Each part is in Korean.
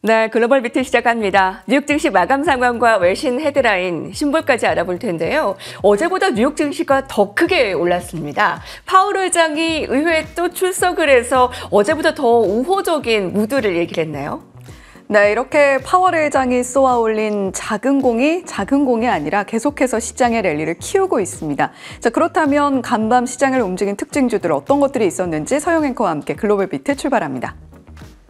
네, 글로벌 비트 시작합니다. 뉴욕 증시 마감 상황과 외신 헤드라인, 신볼까지 알아볼 텐데요. 어제보다 뉴욕 증시가 더 크게 올랐습니다. 파울 의장이 의회에 또 출석을 해서 어제보다 더 우호적인 무드를 얘기를 했네요 네, 이렇게 파월 회장이 쏘아 올린 작은 공이 작은 공이 아니라 계속해서 시장의 랠리를 키우고 있습니다. 자, 그렇다면 간밤 시장을 움직인 특징주들 어떤 것들이 있었는지 서영 앵커와 함께 글로벌 비트 출발합니다.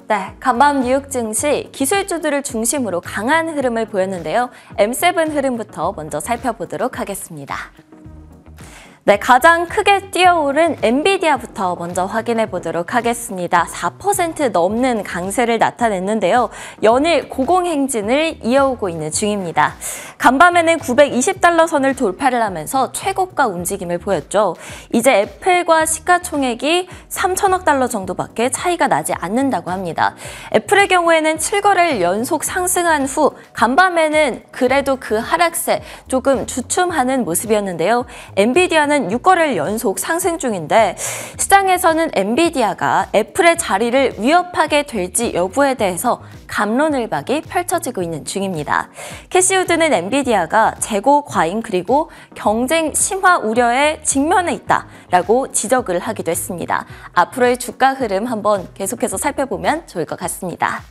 네, 간밤 뉴욕 증시 기술주들을 중심으로 강한 흐름을 보였는데요. M7 흐름부터 먼저 살펴보도록 하겠습니다. 네, 가장 크게 뛰어오른 엔비디아부터 먼저 확인해 보도록 하겠습니다. 4% 넘는 강세를 나타냈는데요. 연일 고공행진을 이어오고 있는 중입니다. 간밤에는 920달러 선을 돌파를 하면서 최고가 움직임을 보였죠. 이제 애플과 시가총액이 3천억 달러 정도밖에 차이가 나지 않는다고 합니다. 애플의 경우에는 7거래일 연속 상승한 후 간밤에는 그래도 그 하락세 조금 주춤하는 모습이었는데요. 엔비디아는 주가는 6거래일 연속 상승 중인데 시장에서는 엔비디아가 애플의 자리를 위협하게 될지 여부에 대해서 감론을박이 펼쳐지고 있는 중입니다. 캐시우드는 엔비디아가 재고 과잉 그리고 경쟁 심화 우려에 직면해 있다라고 지적을 하기도 했습니다. 앞으로의 주가 흐름 한번 계속해서 살펴보면 좋을 것 같습니다.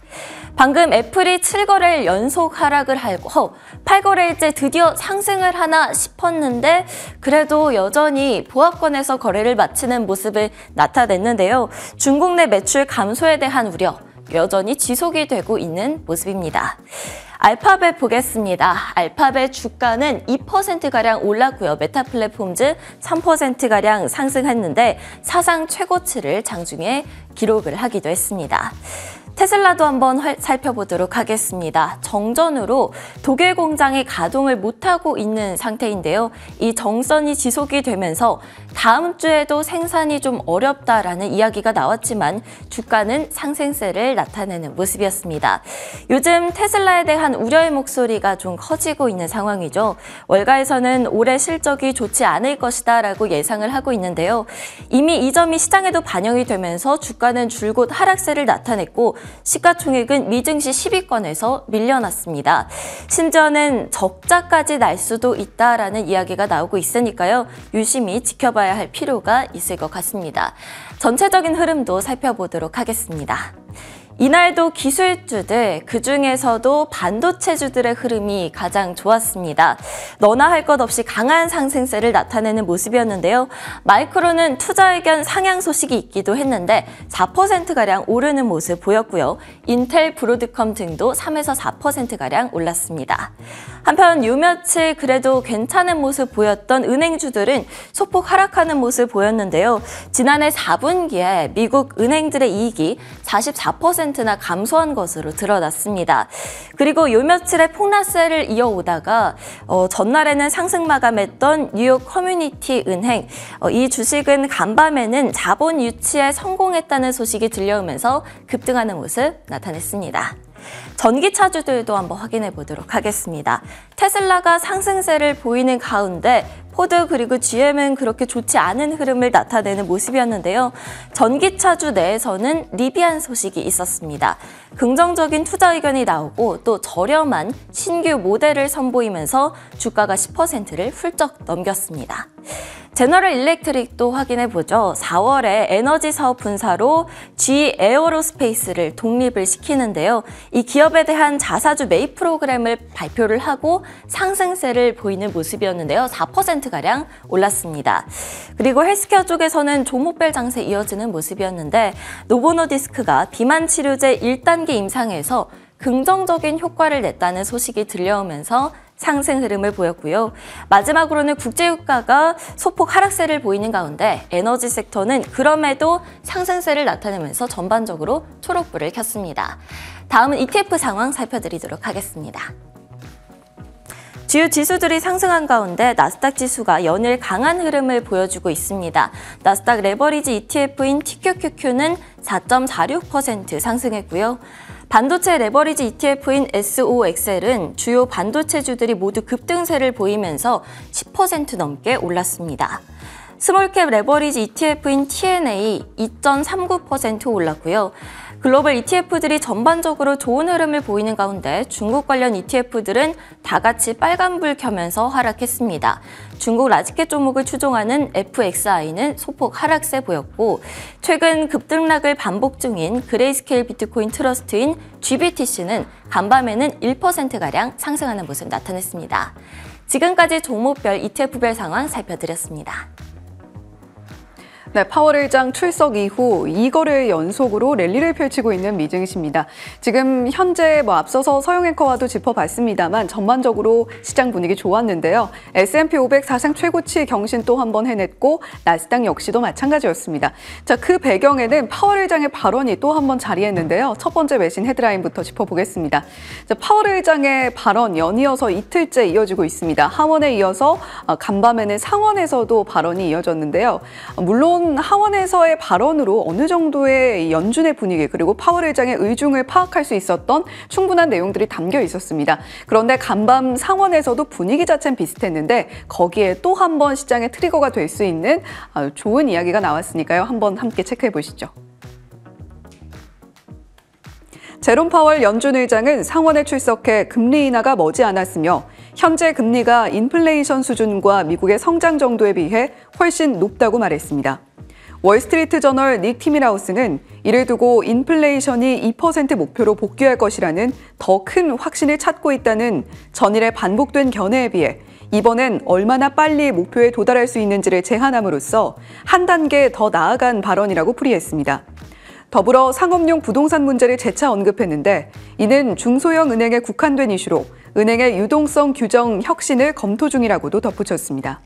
방금 애플이 7거래일 연속 하락을 하고 8거래일째 드디어 상승을 하나 싶었는데 그래도 여전히 보합권에서 거래를 마치는 모습을 나타냈는데요. 중국 내 매출 감소에 대한 우려, 여전히 지속이 되고 있는 모습입니다. 알파벳 보겠습니다. 알파벳 주가는 2%가량 올랐고요. 메타 플랫폼즈 3%가량 상승했는데 사상 최고치를 장중에 기록을 하기도 했습니다. 테슬라도 한번 살펴보도록 하겠습니다. 정전으로 독일 공장이 가동을 못하고 있는 상태인데요. 이 정선이 지속이 되면서 다음 주에도 생산이 좀 어렵다라는 이야기가 나왔지만 주가는 상생세를 나타내는 모습이었습니다. 요즘 테슬라에 대한 우려의 목소리가 좀 커지고 있는 상황이죠. 월가에서는 올해 실적이 좋지 않을 것이다 라고 예상을 하고 있는데요. 이미 이 점이 시장에도 반영이 되면서 주가는 줄곧 하락세를 나타냈고 시가총액은 미증시 10위권에서 밀려났습니다. 심지어는 적자까지 날 수도 있다라는 이야기가 나오고 있으니까요. 유심히 지켜봐야 할 필요가 있을 것 같습니다. 전체적인 흐름도 살펴보도록 하겠습니다. 이날도 기술주들, 그중에서도 반도체주들의 흐름이 가장 좋았습니다. 너나 할 것 없이 강한 상승세를 나타내는 모습이었는데요. 마이크로는 투자 의견 상향 소식이 있기도 했는데 4%가량 오르는 모습 보였고요. 인텔, 브로드컴 등도 3에서 4%가량 올랐습니다. 한편 요 며칠 그래도 괜찮은 모습 보였던 은행주들은 소폭 하락하는 모습 보였는데요. 지난해 4분기에 미국 은행들의 이익이 44%나 감소한 것으로 드러났습니다. 그리고 요 며칠의 폭락세를 이어오다가 어, 전날에는 상승 마감했던 뉴욕 커뮤니티 은행 어, 이 주식은 간밤에는 자본 유치에 성공했다는 소식이 들려오면서 급등하는 모습 나타냈습니다. 전기차주들도 한번 확인해 보도록 하겠습니다. 테슬라가 상승세를 보이는 가운데 포드 그리고 GM은 그렇게 좋지 않은 흐름을 나타내는 모습이었는데요. 전기차주 내에서는 리비안 소식이 있었습니다. 긍정적인 투자 의견이 나오고 또 저렴한 신규 모델을 선보이면서 주가가 10%를 훌쩍 넘겼습니다. 제너럴 일렉트릭도 확인해 보죠. 4월에 에너지 사업 분사로 G 에어로스페이스를 독립을 시키는데요. 이 기업에 대한 자사주 매입 프로그램을 발표를 하고 상승세를 보이는 모습이었는데요. 4%가량 올랐습니다. 그리고 헬스케어 쪽에서는 조목별 장세 이어지는 모습이었는데 노보노디스크가 비만 치료제 1단계 임상에서 긍정적인 효과를 냈다는 소식이 들려오면서 상승 흐름을 보였고요. 마지막으로는 국제유가가 소폭 하락세를 보이는 가운데 에너지 섹터는 그럼에도 상승세를 나타내면서 전반적으로 초록불을 켰습니다. 다음은 ETF 상황 살펴드리도록 하겠습니다. 주요 지수들이 상승한 가운데 나스닥 지수가 연일 강한 흐름을 보여주고 있습니다. 나스닥 레버리지 ETF인 TQQQ는 4.46% 상승했고요. 반도체 레버리지 ETF인 SOXL은 주요 반도체주들이 모두 급등세를 보이면서 10% 넘게 올랐습니다. 스몰캡 레버리지 ETF인 TNA 2.39% 올랐고요. 글로벌 ETF들이 전반적으로 좋은 흐름을 보이는 가운데 중국 관련 ETF들은 다 같이 빨간불 켜면서 하락했습니다. 중국 라지켓 종목을 추종하는 FXI는 소폭 하락세 보였고 최근 급등락을 반복 중인 그레이스케일 비트코인 트러스트인 GBTC는 간밤에는 1%가량 상승하는 모습 나타냈습니다. 지금까지 종목별 ETF별 상황 살펴드렸습니다. 네, 파월 의장 출석 이후 이거를 연속으로 랠리를 펼치고 있는 미증 씨입니다. 지금 현재 뭐 앞서서 서영 앵커와도 짚어봤습니다만 전반적으로 시장 분위기 좋았는데요. S&P 500 사상 최고치 경신 또 한 번 해냈고 나스닥 역시도 마찬가지였습니다. 자, 그 배경에는 파월 의장의 발언이 또 한 번 자리했는데요. 첫 번째 매신 헤드라인부터 짚어보겠습니다. 자, 파월 의장의 발언 연이어서 이틀째 이어지고 있습니다. 하원에 이어서 아, 간밤에는 상원에서도 발언이 이어졌는데요. 물론 이번 하원에서의 발언으로 어느 정도의 연준의 분위기 그리고 파월 의장의 의중을 파악할 수 있었던 충분한 내용들이 담겨 있었습니다. 그런데 간밤 상원에서도 분위기 자체는 비슷했는데 거기에 또 한 번 시장의 트리거가 될 수 있는 좋은 이야기가 나왔으니까요. 한번 함께 체크해 보시죠. 제롬 파월 연준 의장은 상원에 출석해 금리 인하가 머지않았으며 현재 금리가 인플레이션 수준과 미국의 성장 정도에 비해 훨씬 높다고 말했습니다. 월스트리트 저널 닉 티미라우스는 이를 두고 인플레이션이 2% 목표로 복귀할 것이라는 더 큰 확신을 찾고 있다는 전일의 반복된 견해에 비해 이번엔 얼마나 빨리 목표에 도달할 수 있는지를 제한함으로써 한 단계 더 나아간 발언이라고 풀이했습니다. 더불어 상업용 부동산 문제를 재차 언급했는데 이는 중소형 은행에 국한된 이슈로 은행의 유동성 규정 혁신을 검토 중이라고도 덧붙였습니다.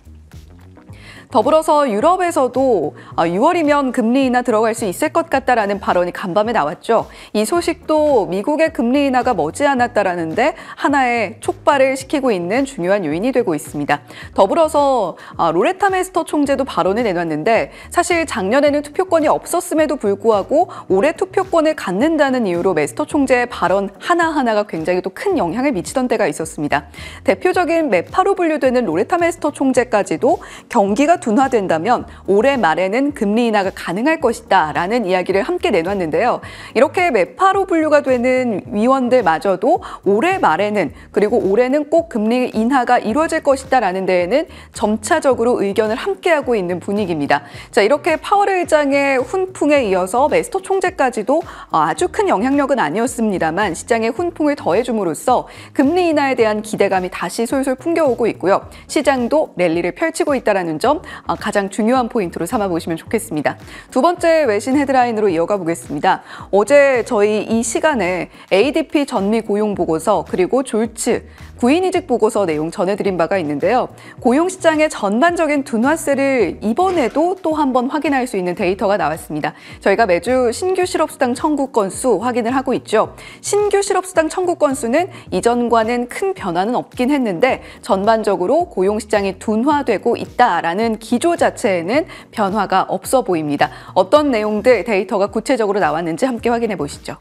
더불어서 유럽에서도 6월이면 어, 금리 인하 들어갈 수 있을 것 같다라는 발언이 간밤에 나왔죠. 이 소식도 미국의 금리 인하가 머지않았다라는데 하나의 촉발을 시키고 있는 중요한 요인이 되고 있습니다. 더불어서 어, 로레타 메스터 총재도 발언을 내놨는데 사실 작년에는 투표권이 없었음에도 불구하고 올해 투표권을 갖는다는 이유로 메스터 총재의 발언 하나하나가 굉장히 또 큰 영향을 미치던 때가 있었습니다. 대표적인 메파로 분류되는 로레타 메스터 총재까지도 경기가 둔화된다면 올해 말에는 금리 인하가 가능할 것이다 라는 이야기를 함께 내놨는데요. 이렇게 매파로 분류가 되는 위원들마저도 올해 말에는 그리고 올해는 꼭 금리 인하가 이루어질 것이다 라는 데에는 점차적으로 의견을 함께하고 있는 분위기입니다. 자 이렇게 파월 의장의 훈풍에 이어서 메스터 총재까지도 어, 아주 큰 영향력은 아니었습니다만 시장의 훈풍을 더해줌으로써 금리 인하에 대한 기대감이 다시 솔솔 풍겨오고 있고요. 시장도 랠리를 펼치고 있다는 점 어, 가장 중요한 포인트로 삼아보시면 좋겠습니다. 두 번째 외신 헤드라인으로 이어가 보겠습니다. 어제 저희 이 시간에 ADP 전미 고용 보고서 그리고 졸츠 구인이직 보고서 내용 전해드린 바가 있는데요. 고용시장의 전반적인 둔화세를 이번에도 또 한 번 확인할 수 있는 데이터가 나왔습니다. 저희가 매주 신규 실업수당 청구 건수 확인을 하고 있죠. 신규 실업수당 청구 건수는 이전과는 큰 변화는 없긴 했는데 전반적으로 고용시장이 둔화되고 있다라는 기조 자체에는 변화가 없어 보입니다. 어떤 내용들 데이터가 구체적으로 나왔는지 함께 확인해 보시죠.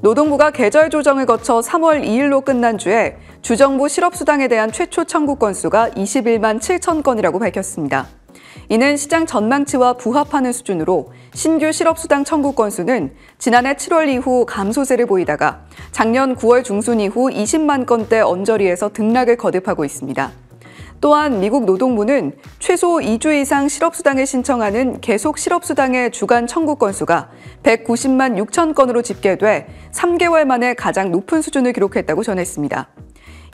노동부가 계절 조정을 거쳐 3월 2일로 끝난 주에 주정부 실업수당에 대한 최초 청구 건수가 21만 7천 건이라고 밝혔습니다. 이는 시장 전망치와 부합하는 수준으로 신규 실업수당 청구 건수는 지난해 7월 이후 감소세를 보이다가 작년 9월 중순 이후 20만 건대 언저리에서 등락을 거듭하고 있습니다. 또한 미국 노동부는 최소 2주 이상 실업수당을 신청하는 계속 실업수당의 주간 청구 건수가 190만 6천 건으로 집계돼 3개월 만에 가장 높은 수준을 기록했다고 전했습니다.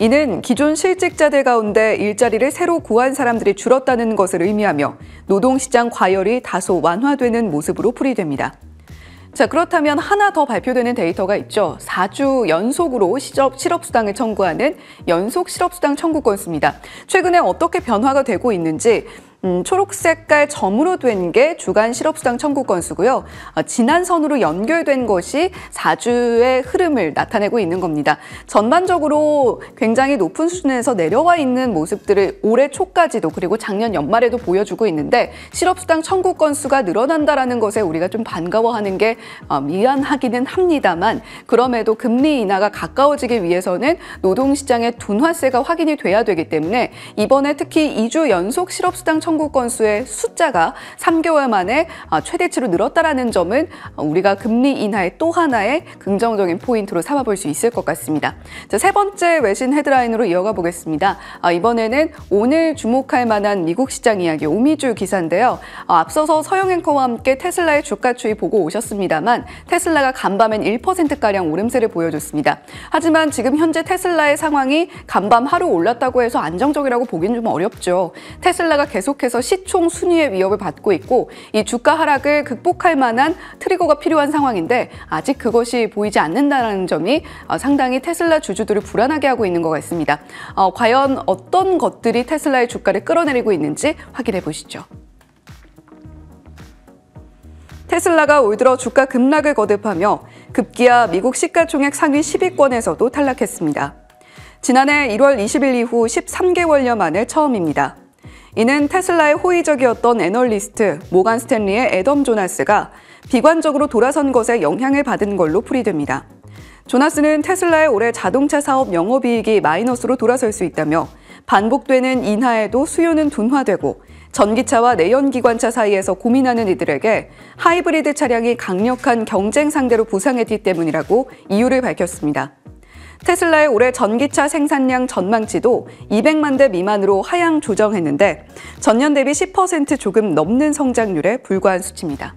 이는 기존 실직자들 가운데 일자리를 새로 구한 사람들이 줄었다는 것을 의미하며 노동시장 과열이 다소 완화되는 모습으로 풀이됩니다. 자 그렇다면 하나 더 발표되는 데이터가 있죠. 4주 연속으로 시접 실업수당을 청구하는 연속 실업수당 청구 건수입니다. 최근에 어떻게 변화가 되고 있는지 음, 초록 색깔 점으로 된 게 주간 실업수당 청구 건수고요. 어, 지난 선으로 연결된 것이 4주의 흐름을 나타내고 있는 겁니다. 전반적으로 굉장히 높은 수준에서 내려와 있는 모습들을 올해 초까지도 그리고 작년 연말에도 보여주고 있는데 실업수당 청구 건수가 늘어난다라는 것에 우리가 좀 반가워하는 게 어, 미안하기는 합니다만 그럼에도 금리 인하가 가까워지기 위해서는 노동시장의 둔화세가 확인이 돼야 되기 때문에 이번에 특히 2주 연속 실업수당 청구 청구 건수의 숫자가 3개월 만에 아, 최대치로 늘었다라는 점은 우리가 금리 인하의 또 하나의 긍정적인 포인트로 삼아볼 수 있을 것 같습니다. 자, 세 번째 외신 헤드라인으로 이어가 보겠습니다. 아, 이번에는 오늘 주목할 만한 미국 시장 이야기 오미주 기사인데요. 아, 앞서서 서영 앵커와 함께 테슬라의 주가 추이 보고 오셨습니다만 테슬라가 간밤엔 1%가량 오름세를 보여줬습니다. 하지만 지금 현재 테슬라의 상황이 간밤 하루 올랐다고 해서 안정적이라고 보기는 좀 어렵죠. 테슬라가 계속해서 계속해서 시총 순위의 위협을 받고 있고 이 주가 하락을 극복할 만한 트리거가 필요한 상황인데 아직 그것이 보이지 않는다는 점이 어, 상당히 테슬라 주주들을 불안하게 하고 있는 것 같습니다. 어, 과연 어떤 것들이 테슬라의 주가를 끌어내리고 있는지 확인해 보시죠. 테슬라가 올 들어 주가 급락을 거듭하며 급기야 미국 시가총액 상위 10위권에서도 탈락했습니다. 지난해 1월 20일 이후 13개월여 만에 처음입니다. 이는 테슬라의 호의적이었던 애널리스트 모간 스탠리의 애덤 조나스가 비관적으로 돌아선 것에 영향을 받은 걸로 풀이됩니다. 조나스는 테슬라의 올해 자동차 사업 영업이익이 마이너스로 돌아설 수 있다며 반복되는 인하에도 수요는 둔화되고 전기차와 내연기관차 사이에서 고민하는 이들에게 하이브리드 차량이 강력한 경쟁 상대로 부상했기 때문이라고 이유를 밝혔습니다. 테슬라의 올해 전기차 생산량 전망치도 200만 대 미만으로 하향 조정했는데 전년 대비 10% 조금 넘는 성장률에 불과한 수치입니다.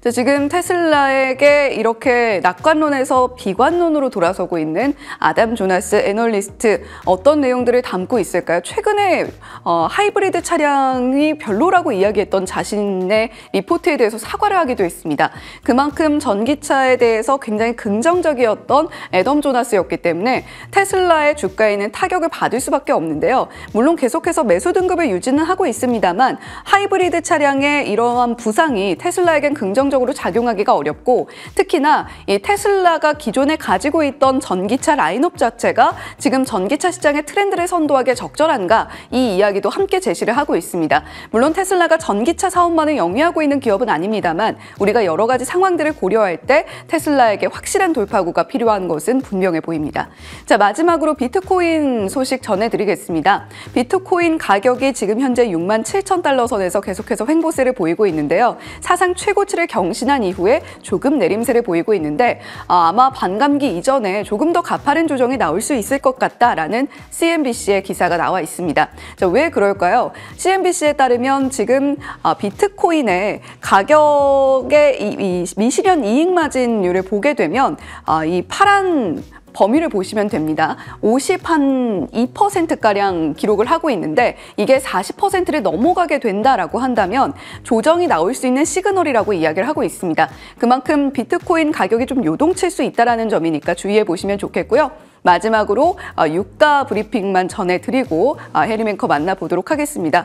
자, 지금 테슬라에게 이렇게 낙관론에서 비관론으로 돌아서고 있는 아담 조나스 애널리스트 어떤 내용들을 담고 있을까요? 최근에 어, 하이브리드 차량이 별로라고 이야기했던 자신의 리포트에 대해서 사과를 하기도 했습니다. 그만큼 전기차에 대해서 굉장히 긍정적이었던 애덤 조나스였기 때문에 테슬라의 주가에는 타격을 받을 수밖에 없는데요. 물론 계속해서 매수 등급을 유지는 하고 있습니다만 하이브리드 차량의 이러한 부상이 테슬라에겐 긍정 긍정적으로 작용하기가 어렵고 특히나 이 테슬라가 기존에 가지고 있던 전기차 라인업 자체가 지금 전기차 시장의 트렌드를 선도하기에 적절한가 이 이야기도 함께 제시를 하고 있습니다. 물론 테슬라가 전기차 사업만을 영위하고 있는 기업은 아닙니다만 우리가 여러 가지 상황들을 고려할 때 테슬라에게 확실한 돌파구가 필요한 것은 분명해 보입니다. 자 마지막으로 비트코인 소식 전해드리겠습니다. 비트코인 가격이 지금 현재 6만 7천 달러 선에서 계속해서 횡보세를 보이고 있는데요. 사상 최고치를 경신한 이후에 조금 내림세를 보이고 있는데 아, 아마 반감기 이전에 조금 더 가파른 조정이 나올 수 있을 것 같다라는 CNBC의 기사가 나와 있습니다. 자, 왜 그럴까요? CNBC에 따르면 지금 아, 비트코인의 가격의 이, 이 미시련 이익 마진율을 보게 되면 아, 이 파란 범위를 보시면 됩니다. 50 한 2%가량 기록을 하고 있는데 이게 40%를 넘어가게 된다라고 한다면 조정이 나올 수 있는 시그널이라고 이야기를 하고 있습니다. 그만큼 비트코인 가격이 좀 요동칠 수 있다는 점이니까 주의해 보시면 좋겠고요. 마지막으로 어, 유가 브리핑만 전해드리고 어, 해리맨커 만나보도록 하겠습니다.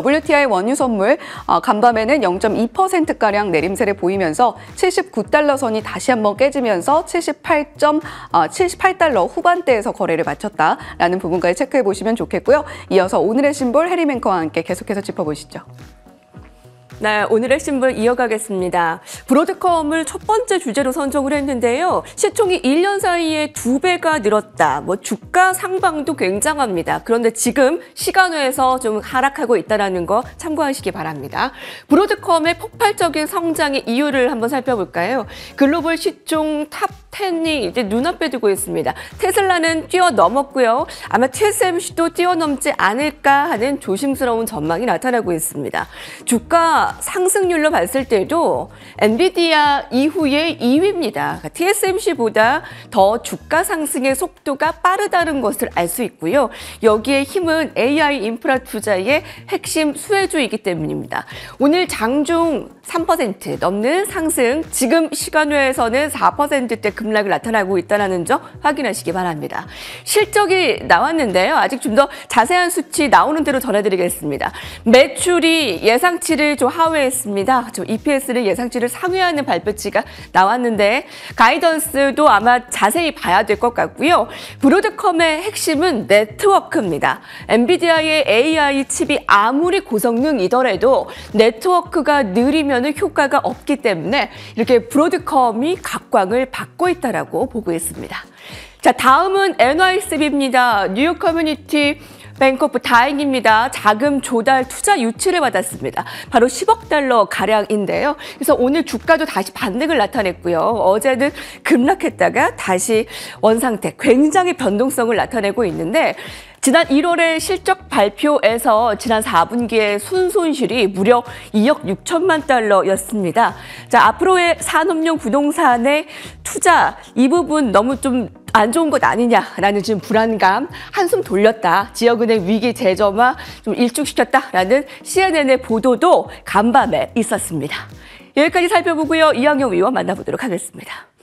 WTI 원유 선물 어, 간밤에는 0.2%가량 내림세를 보이면서 79달러 선이 다시 한번 깨지면서 78. 78달러 어, 후반대에서 거래를 마쳤다라는 부분까지 체크해 보시면 좋겠고요. 이어서 오늘의 심볼 해리맨커와 함께 계속해서 짚어보시죠. 네, 오늘의 신문 이어가겠습니다. 브로드컴을 첫 번째 주제로 선정을 했는데요. 시총이 1년 사이에 두배가 늘었다. 뭐 주가 상방도 굉장합니다. 그런데 지금 시간외에서 좀 하락하고 있다는 거 참고하시기 바랍니다. 브로드컴의 폭발적인 성장의 이유를 한번 살펴볼까요? 글로벌 시총 탑 10이 이제 눈앞에 두고 있습니다. 테슬라는 뛰어넘었고요. 아마 TSMC도 뛰어넘지 않을까 하는 조심스러운 전망이 나타나고 있습니다. 주가 상승률로 봤을 때도 엔비디아 이후에 2위입니다. TSMC보다 그러니까 더 주가 상승의 속도가 빠르다는 것을 알 수 있고요. 여기에 힘은 AI 인프라 투자의 핵심 수혜주이기 때문입니다. 오늘 장중 3% 넘는 상승, 지금 시간외에서는 4%대 급락을 나타나고 있다는 점 확인하시기 바랍니다. 실적이 나왔는데요. 아직 좀 더 자세한 수치 나오는 대로 전해드리겠습니다. 매출이 예상치를 좀 하회했습니다. 저 EPS를 예상치를 상회하는 발표치가 나왔는데 가이던스도 아마 자세히 봐야 될 것 같고요. 브로드컴의 핵심은 네트워크입니다. 엔비디아의 AI 칩이 아무리 고성능이더라도 네트워크가 느리면 효과가 없기 때문에 이렇게 브로드컴이 각광을 받고 있다고 보고 있습니다. 자, 다음은 NYCB입니다. 뉴욕 커뮤니티 뱅코프 다행입니다. 자금 조달 투자 유치를 받았습니다. 바로 10억 달러 가량인데요. 그래서 오늘 주가도 다시 반등을 나타냈고요. 어제는 급락했다가 다시 원상태 굉장히 변동성을 나타내고 있는데 지난 1월에 실적 발표에서 지난 4분기에 순손실이 무려 2억 6천만 달러였습니다. 자, 앞으로의 산업용 부동산의 투자 이 부분 너무 좀안 좋은 것 아니냐라는 지금 불안감, 한숨 돌렸다, 지역은행 위기 재점화 좀 일축시켰다라는 CNN의 보도도 간밤에 있었습니다. 여기까지 살펴보고요. 이항영 의원 만나보도록 하겠습니다.